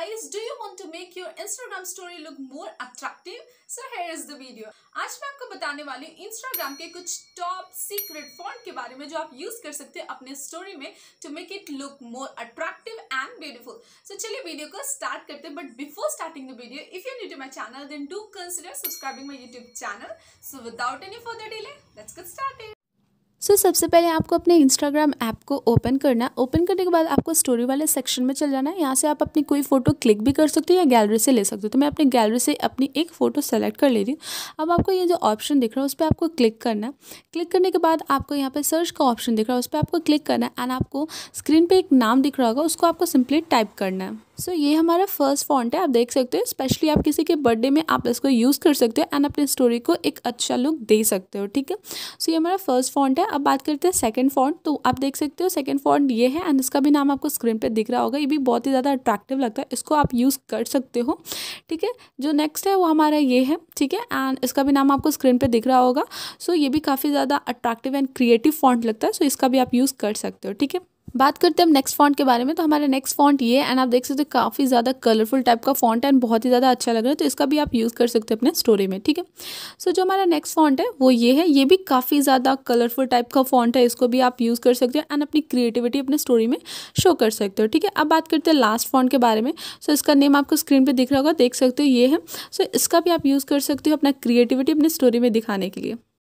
guys do you want to make your Instagram story look more attractive so here is the video आज मैं आपको बताने वाली हूँ इंस्टाग्राम के कुछ टॉप सीक्रेट फॉन्ट के बारे में जो आप यूज कर सकते हैं अपने स्टोरी में to make it look more attractive and beautiful so चलिए वीडियो को स्टार्ट करते हैं but before starting the video if you new to channel then do consider subscribing my YouTube channel so without any further delay let's get so so, सबसे पहले आपको अपने Instagram app को open करना है ओपन करने के बाद आपको स्टोरी वाले सेक्शन में चल जाना है यहाँ से आप अपनी कोई फ़ोटो क्लिक भी कर सकते हो या गैलरी से ले सकते हो तो मैं अपनी गैलरी से अपनी एक फ़ोटो सेलेक्ट कर ले रही हूँ अब आपको ये जो ऑप्शन दिख रहा है उस पर आपको क्लिक करना है क्लिक करने के बाद आपको यहाँ पर सर्च का ऑप्शन दिख रहा है उस पर आपको क्लिक करना है एंड आपको स्क्रीन पर एक नाम दिख रहा होगा उसको आपको सिंपली टाइप करना है सो so, ये हमारा फर्स्ट फॉन्ट है आप देख सकते हो स्पेशली आप किसी के बर्थडे में आप इसको यूज़ कर सकते हो एंड अपनी स्टोरी को एक अच्छा लुक दे सकते हो ठीक है सो ये हमारा फर्स्ट फॉन्ट है अब बात करते हैं सेकेंड फॉन्ट तो आप देख सकते हो सेकेंड फॉन्ट ये है एंड इसका भी नाम आपको स्क्रीन पर दिख रहा होगा ये भी बहुत ही ज़्यादा अट्रैक्टिव लगता है इसको आप यूज़ कर सकते हो ठीक है जो नेक्स्ट है वो हमारा ये है ठीक है एंड इसका भी नाम आपको स्क्रीन पर दिख रहा होगा सो so, ये भी काफ़ी ज़्यादा अट्रैक्टिव एंड क्रिएटिव फॉन्ट लगता है सो so इसका भी आप यूज़ कर सकते हो ठीक है बात करते हैं हम नेक्स्ट फॉन्ट के बारे में तो हमारा नेक्स्ट फॉन्ट ये एंड आप देख सकते हो काफ़ी ज़्यादा कलरफुल टाइप का फॉन्ट है एंड बहुत ही ज़्यादा अच्छा लग रहा है तो इसका भी आप यूज़ कर सकते हो अपने स्टोरी में ठीक है सो जो हमारा नेक्स्ट फॉन्ट है वो ये है ये भी काफ़ी ज़्यादा कलरफुल टाइप का फॉन्ट है इसको भी आप यूज़ कर सकते हो एंड अपनी क्रिएटिविटी अपने स्टोरी में शो कर सकते हो ठीक है अब बात करते हैं लास्ट फॉन्ट के बारे में सो इसका नेम आपको स्क्रीन पर दिख रहा होगा देख सकते हो ये है सो इसका भी आप यूज़ कर सकते हो अपना क्रिएटिविटी अपने स्टोरी में दिखाने के लिए